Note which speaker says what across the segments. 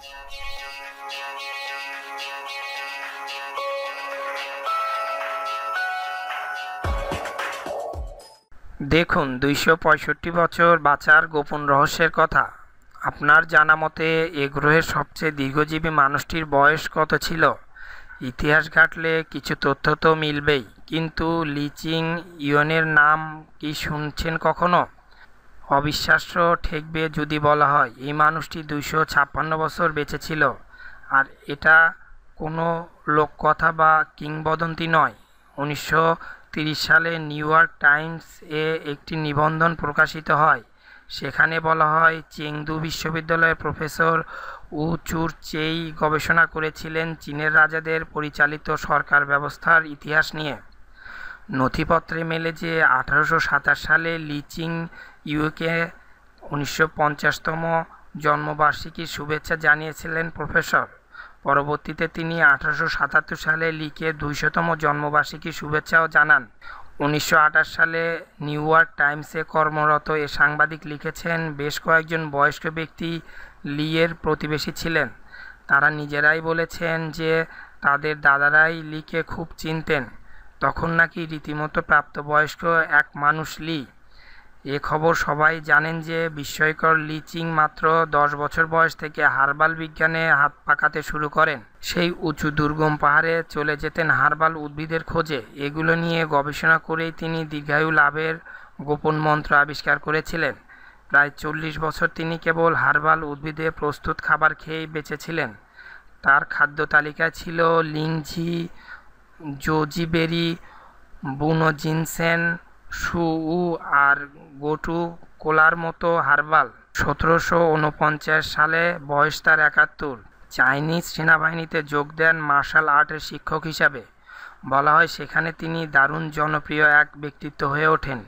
Speaker 1: দেখুন দুইশো পঁয়ষট্টি বছর বাঁচার গোপন রহস্যের কথা আপনার জানা মতে এ গ্রহের সবচেয়ে দীর্ঘজীবী মানুষটির বয়স কত ছিল ইতিহাস ঘাটলে কিছু তথ্য তো মিলবেই কিন্তু লিচিং ইয়নের নাম কি শুনছেন কখনো অবিশ্বাস্য ঠেকবে যদি বলা হয় এই মানুষটি দুইশো ছাপ্পান্ন বছর বেঁচে ছিল আর এটা কোনো লোককথা বা কিংবদন্তি নয় উনিশশো সালে নিউ ইয়র্ক টাইমস এ একটি নিবন্ধন প্রকাশিত হয় সেখানে বলা হয় চেংদু বিশ্ববিদ্যালয়ের প্রফেসর উ চুর চেই গবেষণা করেছিলেন চীনের রাজাদের পরিচালিত সরকার ব্যবস্থার ইতিহাস নিয়ে নথিপত্রে মেলে যে আঠারোশো সালে লিচিং ইউকে উনিশশো পঞ্চাশতম জন্মবার্ষিকীর শুভেচ্ছা জানিয়েছিলেন প্রফেসর পরবর্তীতে তিনি আঠারোশো সালে লিকে দুইশতম জন্মবার্ষিকী শুভেচ্ছাও জানান উনিশশো সালে নিউ ইয়র্ক টাইমসে কর্মরত এ সাংবাদিক লিখেছেন বেশ কয়েকজন বয়স্ক ব্যক্তি লিয়ের প্রতিবেশী ছিলেন তারা নিজেরাই বলেছেন যে তাদের দাদারাই লিকে খুব চিনতেন তখন নাকি রীতিমতো প্রাপ্তবয়স্ক এক মানুষ লি এ খবর সবাই জানেন যে বিস্ময়কর লিচিং মাত্র দশ বছর বয়স থেকে হার্বাল বিজ্ঞানে হাত পাকাতে শুরু করেন সেই উঁচু দুর্গম পাহাড়ে চলে যেতেন হার্বাল উদ্ভিদের খোঁজে এগুলো নিয়ে গবেষণা করেই তিনি দীর্ঘায়ু লাভের গোপন মন্ত্র আবিষ্কার করেছিলেন প্রায় চল্লিশ বছর তিনি কেবল হারবাল উদ্ভিদে প্রস্তুত খাবার খেয়েই বেঁচেছিলেন তার খাদ্য তালিকায় ছিল লিংঝি জোজিবেরি বুনো জিনসেন শুউ আর গোটু কোলার মতো হার্বাল সতেরোশো উনপঞ্চাশ সালে বয়স তার একাত্তর চাইনিজ সেনাবাহিনীতে যোগ দেন মার্শাল আর্টের শিক্ষক হিসাবে বলা হয় সেখানে তিনি দারুণ জনপ্রিয় এক ব্যক্তিত্ব হয়ে ওঠেন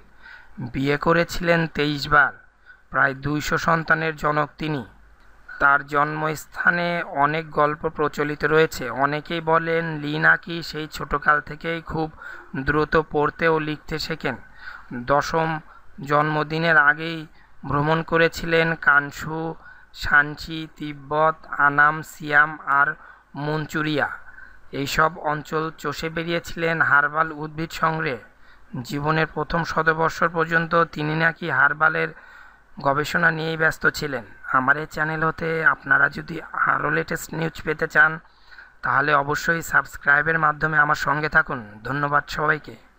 Speaker 1: বিয়ে করেছিলেন তেইশ বার প্রায় দুইশো সন্তানের জনক তিনি তার জন্মস্থানে অনেক গল্প প্রচলিত রয়েছে অনেকেই বলেন লি নাকি সেই ছোটকাল থেকেই খুব দ্রুত পড়তে ও লিখতে শেখেন দশম জন্মদিনের আগেই ভ্রমণ করেছিলেন কানসু শানচি তিব্বত আনাম সিয়াম আর মঞ্চুরিয়া এইসব অঞ্চল চষে বেরিয়েছিলেন হারবাল উদ্ভিদ সংগ্রহে জীবনের প্রথম শতবর্ষ পর্যন্ত তিনি নাকি হারবালের গবেষণা নিয়েই ব্যস্ত ছিলেন আমার এই চ্যানেল হতে আপনারা যদি আরও লেটেস্ট নিউজ পেতে চান তাহলে অবশ্যই সাবস্ক্রাইবের মাধ্যমে আমার সঙ্গে থাকুন ধন্যবাদ সবাইকে